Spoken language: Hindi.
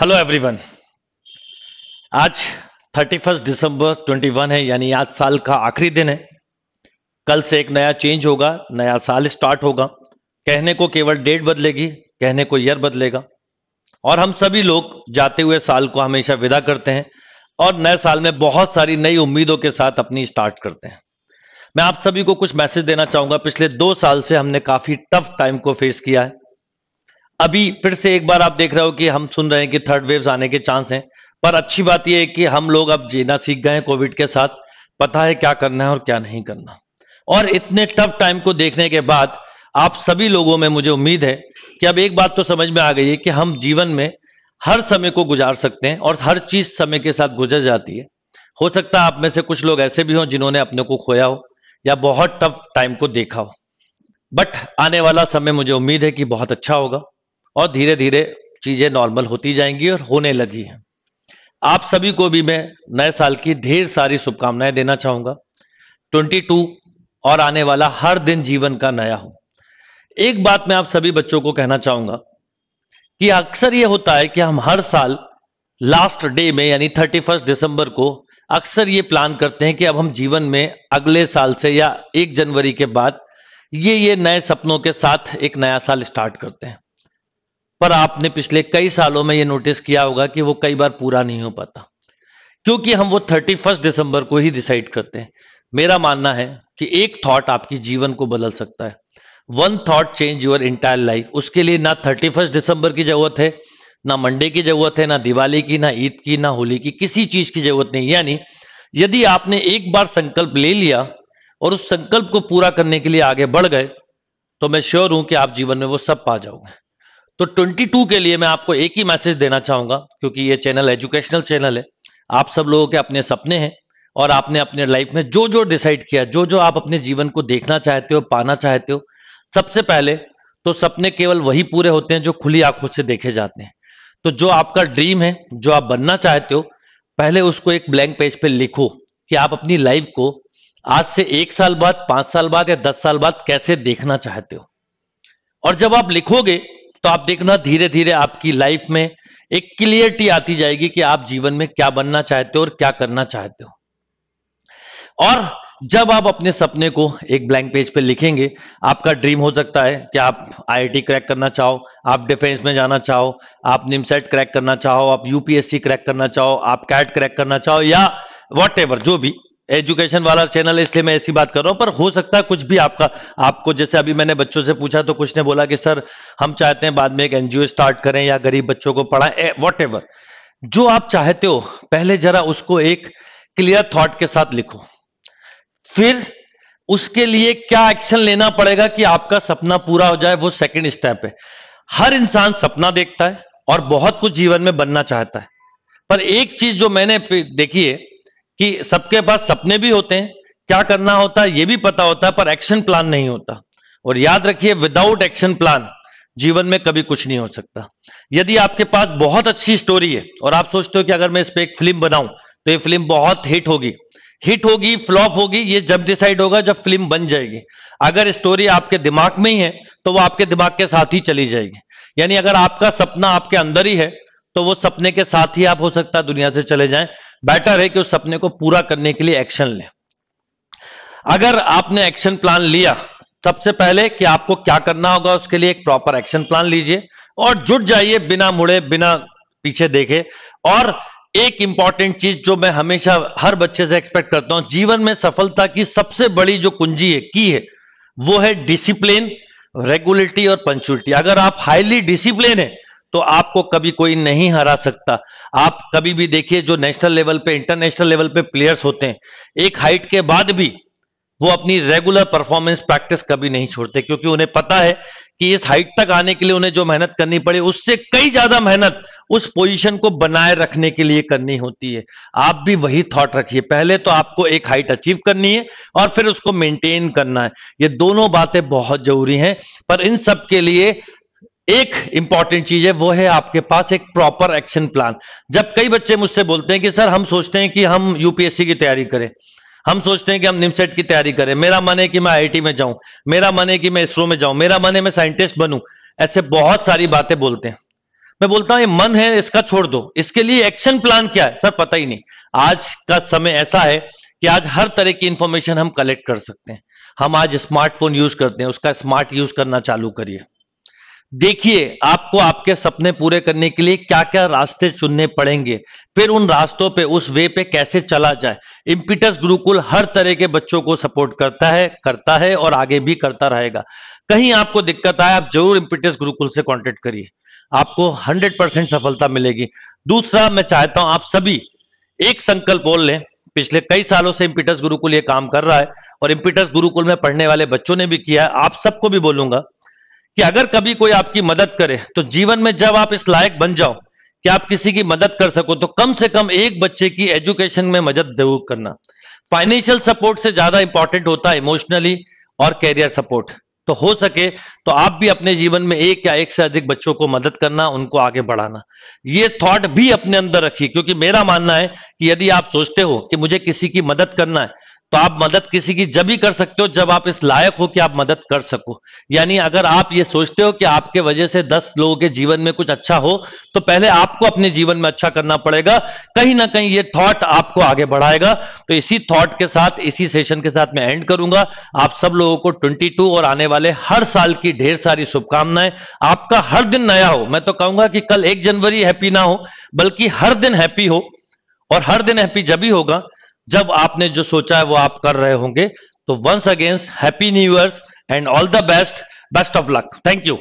हेलो एवरीवन आज 31 दिसंबर 21 है यानी आज साल का आखिरी दिन है कल से एक नया चेंज होगा नया साल स्टार्ट होगा कहने को केवल डेट बदलेगी कहने को ईयर बदलेगा और हम सभी लोग जाते हुए साल को हमेशा विदा करते हैं और नए साल में बहुत सारी नई उम्मीदों के साथ अपनी स्टार्ट करते हैं मैं आप सभी को कुछ मैसेज देना चाहूंगा पिछले दो साल से हमने काफी टफ टाइम को फेस किया है अभी फिर से एक बार आप देख रहे हो कि हम सुन रहे हैं कि थर्ड वेव्स आने के चांस हैं पर अच्छी बात यह है कि हम लोग अब जीना सीख गए कोविड के साथ पता है क्या करना है और क्या नहीं करना और इतने टफ टाइम को देखने के बाद आप सभी लोगों में मुझे उम्मीद है कि अब एक बात तो समझ में आ गई है कि हम जीवन में हर समय को गुजार सकते हैं और हर चीज समय के साथ गुजर जाती है हो सकता है आप में से कुछ लोग ऐसे भी हों जिन्होंने अपने को खोया हो या बहुत टफ टाइम को देखा हो बट आने वाला समय मुझे उम्मीद है कि बहुत अच्छा होगा और धीरे धीरे चीजें नॉर्मल होती जाएंगी और होने लगी हैं आप सभी को भी मैं नए साल की ढेर सारी शुभकामनाएं देना चाहूंगा 22 और आने वाला हर दिन जीवन का नया हो एक बात मैं आप सभी बच्चों को कहना चाहूंगा कि अक्सर यह होता है कि हम हर साल लास्ट डे में यानी थर्टी फर्स्ट दिसंबर को अक्सर ये प्लान करते हैं कि अब हम जीवन में अगले साल से या एक जनवरी के बाद ये ये नए सपनों के साथ एक नया साल स्टार्ट करते हैं पर आपने पिछले कई सालों में यह नोटिस किया होगा कि वो कई बार पूरा नहीं हो पाता क्योंकि हम वो थर्टी फर्स्ट दिसंबर को ही डिसाइड करते हैं मेरा मानना है कि एक थॉट आपकी जीवन को बदल सकता है one thought change your entire life उसके लिए ना थर्टी फर्स्ट दिसंबर की जरूरत है ना मंडे की जरूरत है ना दिवाली की ना ईद की ना होली की किसी चीज की जरूरत नहीं यानी यदि आपने एक बार संकल्प ले लिया और उस संकल्प को पूरा करने के लिए आगे बढ़ गए तो मैं श्योर हूं कि आप जीवन में वो सब पा जाओगे तो 22 के लिए मैं आपको एक ही मैसेज देना चाहूंगा क्योंकि ये चैनल एजुकेशनल चैनल है आप सब लोगों के अपने सपने हैं और आपने अपने लाइफ में जो जो डिसाइड किया जो जो आप अपने जीवन को देखना चाहते हो पाना चाहते हो सबसे पहले तो सपने केवल वही पूरे होते हैं जो खुली आंखों से देखे जाते हैं तो जो आपका ड्रीम है जो आप बनना चाहते हो पहले उसको एक ब्लैंक पेज पे लिखो कि आप अपनी लाइफ को आज से एक साल बाद पांच साल बाद या दस साल बाद कैसे देखना चाहते हो और जब आप लिखोगे तो आप देखना धीरे धीरे आपकी लाइफ में एक क्लियरिटी आती जाएगी कि आप जीवन में क्या बनना चाहते हो और क्या करना चाहते हो और जब आप अपने सपने को एक ब्लैंक पेज पे लिखेंगे आपका ड्रीम हो सकता है कि आप आईआईटी क्रैक करना चाहो आप डिफेंस में जाना चाहो आप निमसेट क्रैक करना चाहो आप यूपीएससी क्रैक करना चाहो आप कैट क्रैक करना चाहो या वॉट जो भी एजुकेशन वाला चैनल इसलिए मैं ऐसी बात कर रहा हूं पर हो सकता है कुछ भी आपका आपको जैसे अभी मैंने बच्चों से पूछा तो कुछ ने बोला कि सर हम चाहते हैं बाद में एक एनजीओ स्टार्ट करें या गरीब बच्चों को पढ़ाए वॉट जो आप चाहते हो पहले जरा उसको एक क्लियर थॉट के साथ लिखो फिर उसके लिए क्या एक्शन लेना पड़ेगा कि आपका सपना पूरा हो जाए वो सेकेंड स्टेप है हर इंसान सपना देखता है और बहुत कुछ जीवन में बनना चाहता है पर एक चीज जो मैंने देखी है कि सबके पास सपने भी होते हैं क्या करना होता है ये भी पता होता है पर एक्शन प्लान नहीं होता और याद रखिए विदाउट एक्शन प्लान जीवन में कभी कुछ नहीं हो सकता यदि आपके पास बहुत अच्छी स्टोरी है और आप सोचते हो कि अगर मैं इस पर एक फिल्म बनाऊं तो ये फिल्म बहुत हिट होगी हिट होगी फ्लॉप होगी ये जब डिसाइड होगा जब फिल्म बन जाएगी अगर स्टोरी आपके दिमाग में ही है तो वो आपके दिमाग के साथ ही चली जाएगी यानी अगर आपका सपना आपके अंदर ही है तो वो सपने के साथ ही आप हो सकता है दुनिया से चले जाएं बेटर है कि उस सपने को पूरा करने के लिए एक्शन लें अगर आपने एक्शन प्लान लिया सबसे पहले कि आपको क्या करना होगा उसके लिए एक प्रॉपर एक्शन प्लान लीजिए और जुट जाइए बिना मुड़े बिना पीछे देखे और एक इंपॉर्टेंट चीज जो मैं हमेशा हर बच्चे से एक्सपेक्ट करता हूं जीवन में सफलता की सबसे बड़ी जो कुंजी है की है वो है डिसिप्लिन रेगुलरिटी और पंचुअलिटी अगर आप हाईली डिसिप्लिन है तो आपको कभी कोई नहीं हरा सकता आप कभी भी देखिए जो नेशनल लेवल पे इंटरनेशनल लेवल पे प्लेयर्स होते हैं एक हाइट के बाद भी वो अपनी रेगुलर परफॉर्मेंस प्रैक्टिस कभी नहीं छोड़ते क्योंकि उन्हें पता है कि इस हाइट तक आने के लिए उन्हें जो मेहनत करनी पड़े उससे कई ज्यादा मेहनत उस पोजीशन को बनाए रखने के लिए करनी होती है आप भी वही थॉट रखिए पहले तो आपको एक हाइट अचीव करनी है और फिर उसको मेंटेन करना है ये दोनों बातें बहुत जरूरी हैं पर इन सब के लिए एक इंपॉर्टेंट चीज है वो है आपके पास एक प्रॉपर एक्शन प्लान जब कई बच्चे मुझसे बोलते हैं कि सर हम सोचते हैं कि हम यूपीएससी की तैयारी करें हम सोचते हैं कि हम निमसेट की तैयारी करें मेरा मन है कि मैं आईआईटी में जाऊं मेरा मन है कि मैं इसरो में जाऊं मेरा मन है मैं साइंटिस्ट बनूं ऐसे बहुत सारी बातें बोलते हैं मैं बोलता हूं ये मन है इसका छोड़ दो इसके लिए एक्शन प्लान क्या है सर पता ही नहीं आज का समय ऐसा है कि आज हर तरह की इंफॉर्मेशन हम कलेक्ट कर सकते हैं हम आज स्मार्टफोन यूज करते हैं उसका स्मार्ट यूज करना चालू करिए देखिए आपको आपके सपने पूरे करने के लिए क्या क्या रास्ते चुनने पड़ेंगे फिर उन रास्तों पे उस वे पे कैसे चला जाए इम्पिटस गुरुकुल हर तरह के बच्चों को सपोर्ट करता है करता है और आगे भी करता रहेगा कहीं आपको दिक्कत आए आप जरूर इम्पिटस गुरुकुल से कॉन्टेक्ट करिए आपको हंड्रेड परसेंट सफलता मिलेगी दूसरा मैं चाहता हूं आप सभी एक संकल्प बोल लें पिछले कई सालों से इम्पिटस गुरुकुल ये काम कर रहा है और इम्पिटस गुरुकुल में पढ़ने वाले बच्चों ने भी किया है आप सबको भी बोलूंगा कि अगर कभी कोई आपकी मदद करे तो जीवन में जब आप इस लायक बन जाओ कि आप किसी की मदद कर सको तो कम से कम एक बच्चे की एजुकेशन में मदद जरूर करना फाइनेंशियल सपोर्ट से ज्यादा इंपॉर्टेंट होता है इमोशनली और कैरियर सपोर्ट तो हो सके तो आप भी अपने जीवन में एक या एक से अधिक बच्चों को मदद करना उनको आगे बढ़ाना ये थॉट भी अपने अंदर रखिए क्योंकि मेरा मानना है कि यदि आप सोचते हो कि मुझे किसी की मदद करना है तो आप मदद किसी की जब ही कर सकते हो जब आप इस लायक हो कि आप मदद कर सको यानी अगर आप ये सोचते हो कि आपके वजह से दस लोगों के जीवन में कुछ अच्छा हो तो पहले आपको अपने जीवन में अच्छा करना पड़ेगा कहीं ना कहीं ये थॉट आपको आगे बढ़ाएगा तो इसी थॉट के साथ इसी सेशन के साथ मैं एंड करूंगा आप सब लोगों को ट्वेंटी और आने वाले हर साल की ढेर सारी शुभकामनाएं आपका हर दिन नया हो मैं तो कहूंगा कि कल एक जनवरी हैप्पी ना हो बल्कि हर दिन हैप्पी हो और हर दिन हैप्पी जब ही होगा जब आपने जो सोचा है वो आप कर रहे होंगे तो once again happy new year and all the best best of luck thank you